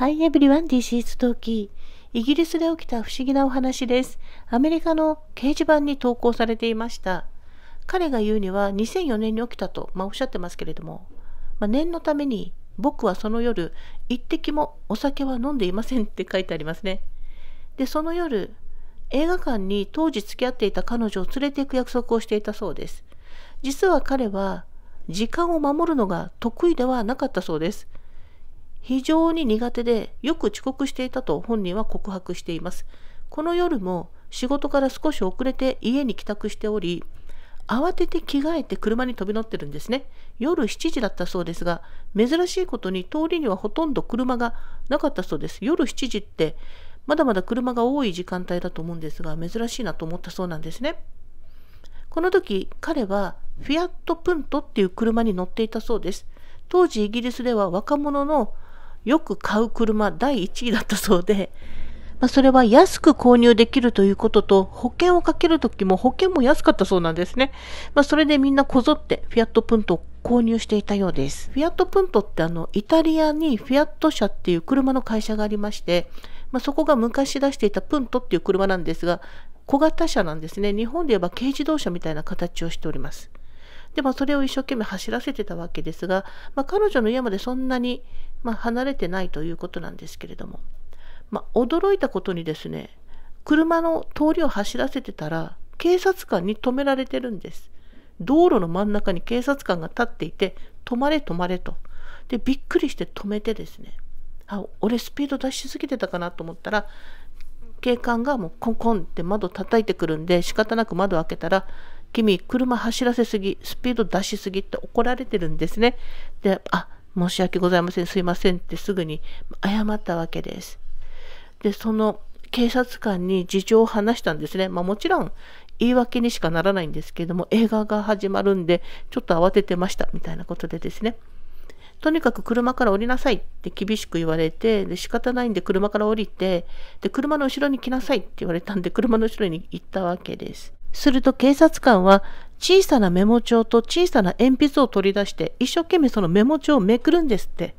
Hi everyone, this is Toki. イギリスで起きた不思議なお話です。アメリカの掲示板に投稿されていました。彼が言うには2004年に起きたと、まあ、おっしゃってますけれども、まあ、念のために僕はその夜一滴もお酒は飲んでいませんって書いてありますね。で、その夜、映画館に当時付き合っていた彼女を連れて行く約束をしていたそうです。実は彼は時間を守るのが得意ではなかったそうです。非常に苦手でよく遅刻していたと本人は告白しています。この夜も仕事から少し遅れて家に帰宅しており、慌てて着替えて車に飛び乗ってるんですね。夜7時だったそうですが、珍しいことに通りにはほとんど車がなかったそうです。夜7時ってまだまだ車が多い時間帯だと思うんですが、珍しいなと思ったそうなんですね。この時、彼はフィアットプントっていう車に乗っていたそうです。当時イギリスでは若者のよく買う車第1位だったそうで、まあ、それは安く購入できるということと、保険をかけるときも保険も安かったそうなんですね。まあ、それでみんなこぞってフィアットプントを購入していたようです。フィアットプントってあの、イタリアにフィアット社っていう車の会社がありまして、まあ、そこが昔出していたプントっていう車なんですが、小型車なんですね。日本で言えば軽自動車みたいな形をしております。で、まあ、それを一生懸命走らせてたわけですが、まあ、彼女の家までそんなにまあ、離れてないということなんですけれども、まあ、驚いたことにですね車の通りを走らせてたら警察官に止められてるんです。道路の真ん中に警察官が立っていて止まれ止まれと。でびっくりして止めてですねあ俺スピード出しすぎてたかなと思ったら警官がもうコンコンって窓叩いてくるんで仕方なく窓開けたら「君車走らせすぎスピード出しすぎ」って怒られてるんですね。であ申し訳ございません、すいませんってすぐに謝ったわけです。で、その警察官に事情を話したんですね。まあ、もちろん言い訳にしかならないんですけども、映画が始まるんで、ちょっと慌ててましたみたいなことでですね。とにかく車から降りなさいって厳しく言われて、で仕方ないんで車から降りて、で車の後ろに来なさいって言われたんで、車の後ろに行ったわけです。すると警察官は小さなメモ帳と小さな鉛筆を取り出して一生懸命そのメモ帳をめくるんですって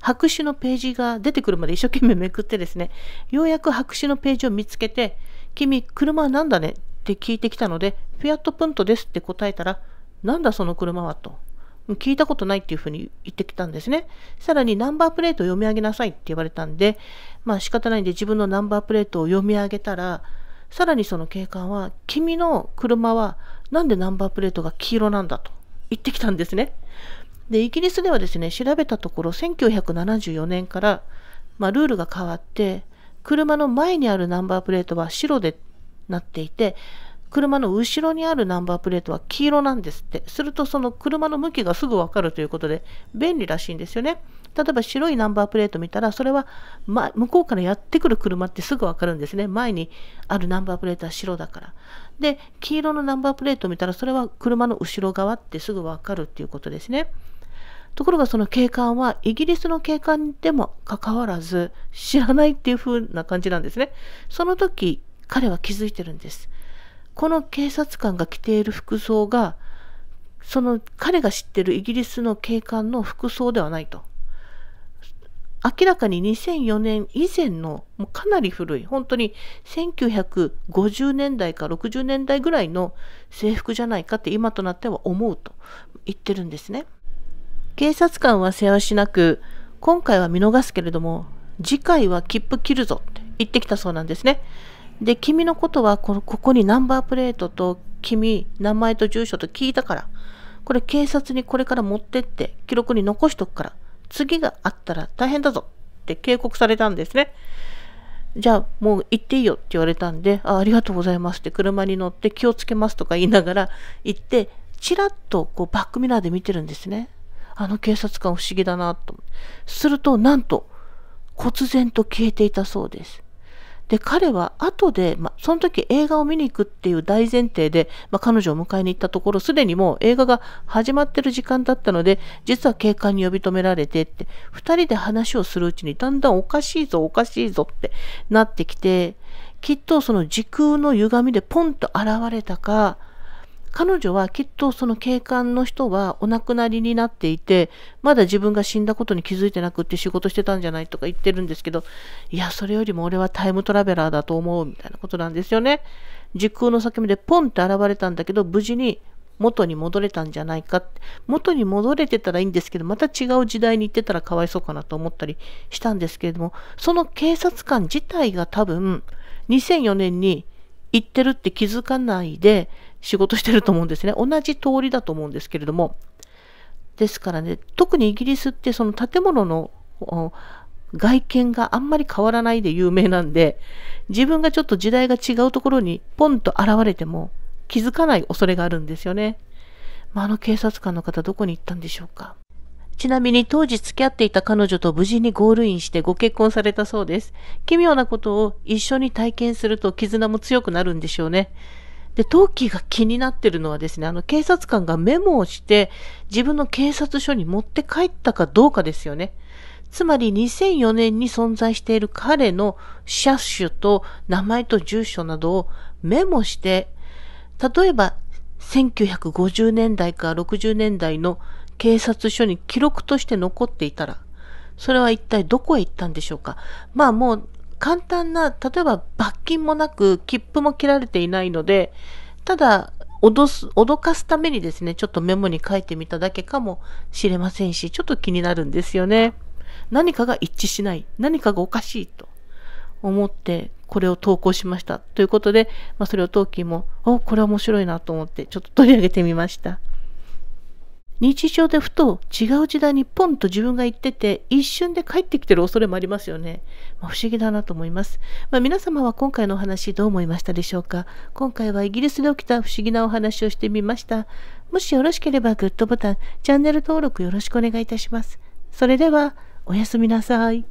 白紙のページが出てくるまで一生懸命めくってですねようやく白紙のページを見つけて「君車は何だね?」って聞いてきたので「フィアットプントです」って答えたら「なんだその車は」と聞いたことないっていうふうに言ってきたんですね。さらにナンバープレートを読み上げなさいって言われたんで、まあ仕方ないんで自分のナンバープレートを読み上げたら、さらにその警官は、君の車はなんでナンバープレートが黄色なんだと言ってきたんですね。で、イギリスではですね、調べたところ、1974年から、まあ、ルールが変わって、車の前にあるナンバープレートは白でなっていて、車の後ろにあるナンバープレートは黄色なんですってするとその車の向きがすぐ分かるということで便利らしいんですよね例えば白いナンバープレート見たらそれは、向こうからやってくる車ってすぐ分かるんですね前にあるナンバープレートは白だからで黄色のナンバープレート見たらそれは車の後ろ側ってすぐ分かるっていうことですねところがその警官はイギリスの警官でもかかわらず知らないっていう風な感じなんですね。その時彼は気づいてるんです。この警察官が着ている服装が、その彼が知ってるイギリスの警官の服装ではないと。明らかに2004年以前のもうかなり古い本当に1950年代か60年代ぐらいの制服じゃないかって今となっては思うと言ってるんですね警察官はせわしなく今回は見逃すけれども次回は切符切るぞって言ってきたそうなんですねで、君のことはここにナンバープレートと君、名前と住所と聞いたから、これ警察にこれから持ってって記録に残しとくから、次があったら大変だぞって警告されたんですね。じゃあもう行っていいよって言われたんで、あありがとうございますって車に乗って気をつけますとか言いながら行って、ちらっとこうバックミラーで見てるんですね。あの警察官不思議だなと。すると、なんと、忽然と消えていたそうです。で彼は後で、まあ、その時映画を見に行くっていう大前提で、まあ、彼女を迎えに行ったところすでにもう映画が始まってる時間だったので実は警官に呼び止められてって2人で話をするうちにだんだんおかしいぞおかしいぞってなってきてきっとその時空の歪みでポンと現れたか彼女はきっとその警官の人はお亡くなりになっていて、まだ自分が死んだことに気づいてなくって仕事してたんじゃないとか言ってるんですけど、いや、それよりも俺はタイムトラベラーだと思うみたいなことなんですよね。時空の裂け目でポンって現れたんだけど、無事に元に戻れたんじゃないか元に戻れてたらいいんですけどまた違う時代に行ってたらかわいそうかなと思ったりしたんですけれどもその警察官自体が多分2004年に行ってるって気づかないで仕事してると思うんですね。同じ通りだと思うんですけれども。ですからね、特にイギリスってその建物の外見があんまり変わらないで有名なんで、自分がちょっと時代が違うところにポンと現れても気づかない恐れがあるんですよね。まあ、あの警察官の方どこに行ったんでしょうか。ちなみに当時付き合っていた彼女と無事にゴールインしてご結婚されたそうです。奇妙なことを一緒に体験すると絆も強くなるんでしょうね。で、トーキーが気になってるのはですね、あの警察官がメモをして自分の警察署に持って帰ったかどうかですよね。つまり2004年に存在している彼の車種と名前と住所などをメモして、例えば1950年代から60年代の警察署に記録として残っていたら、それは一体どこへ行ったんでしょうか。まあもう簡単な、例えば罰金もなく切符も切られていないので、ただ脅す、脅かすためにですね、ちょっとメモに書いてみただけかもしれませんし、ちょっと気になるんですよね。何かが一致しない、何かがおかしいと思って、これを投稿しました。ということで、まあ、それをトーキーも、お、これ面白いなと思って、ちょっと取り上げてみました。日常でふと違う時代にポンと自分が行ってて一瞬で帰ってきてる恐れもありますよね、まあ、不思議だなと思います、まあ、皆様は今回のお話どう思いましたでしょうか今回はイギリスで起きた不思議なお話をしてみましたもしよろしければグッドボタンチャンネル登録よろしくお願いいたしますそれではおやすみなさい。